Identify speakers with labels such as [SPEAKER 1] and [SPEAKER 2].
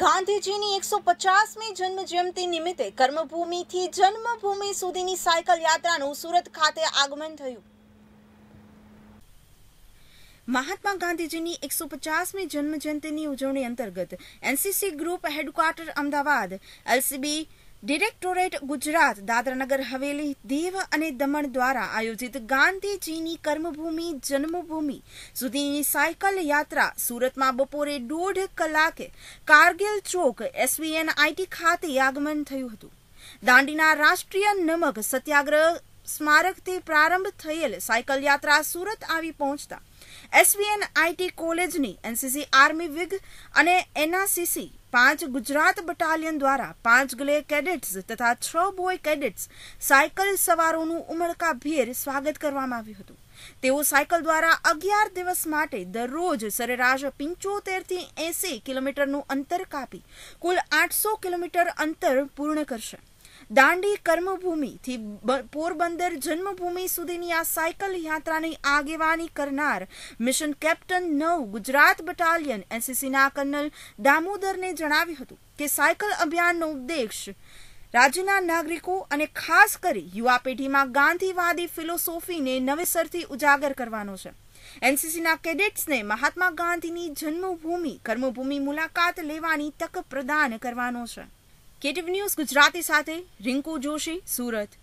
[SPEAKER 1] ગાંધીજીની એકસો પચાસમી જન્મ જયંતિ નિમિત્તે કર્મભૂમિથી જન્મભૂમિ સુધીની સાયકલ યાત્રાનું સુરત ખાતે આગમન થયું મહાત્મા ગાંધીજીની એકસો પચાસમી જન્મ જયંતિની ઉજવણી અંતર્ગત NCC group headquarter Ahmedabad LCB directorate Gujarat Dadra Nagar Haveli દેવ અને દમણ દ્વારા આયોજિત ગાંધીજીની કર્મભૂમિ જન્મભૂમિ સુધીની સાયકલ યાત્રા સુરતમાં બપોરે દોઢ કલાકે કારગિલ ચોક એસવીએન આઈટી ખાતે આગમન થયું હતું દાંડીના રાષ્ટ્રીય નમક સત્યાગ્રહ સ્મારકથી પ્રારંભ થયેલ સાયકલ યાત્રા સુરત આવી પહોંચતા એસવીએન આઈટી કોલેજની એનસીસી આર્મી વિગ અને એનઆરસીસી પાંચ ગુજરાત બટાલિયન દ્વારા પાંચ ગ્લે કેડેટ્સ તથા છ બોય કેડેટ્સ સાયકલ સવારોનું ઉમળકાભેર સ્વાગત કરવામાં આવ્યું હતું તેઓ સાયકલ દ્વારા અગિયાર દિવસ માટે દરરોજ સરેરાશ પંચોતેરથી એંસી કિલોમીટરનું અંતર કાપી કુલ આઠસો કિલોમીટર અંતર પૂર્ણ કરશે દાંડી કર્મભૂમિથી પોરબંદર જન્મભૂમિ સુધીની આ સાયકલ યાત્રાની આગેવાની કરનાર મિશન કેપ્ટન નવ ગુજરાત બટાલિયન એનસીસીના કર્નલ દામોદરને જણાવ્યું હતું કે સાયકલ અભિયાનનો ઉદ્દેશ રાજ્યના નાગરિકો અને ખાસ કરી યુવા પેઢીમાં ગાંધીવાદી ફિલોસોફીને નવેસરથી ઉજાગર કરવાનો છે એનસીસીના કેડેટ્સને મહાત્મા ગાંધીની જન્મભૂમિ કર્મભૂમિ મુલાકાત લેવાની તક પ્રદાન કરવાનો છે કેટિવ ન્યૂઝ ગુજરાતી સાથે રિંકુ જોશી સુરત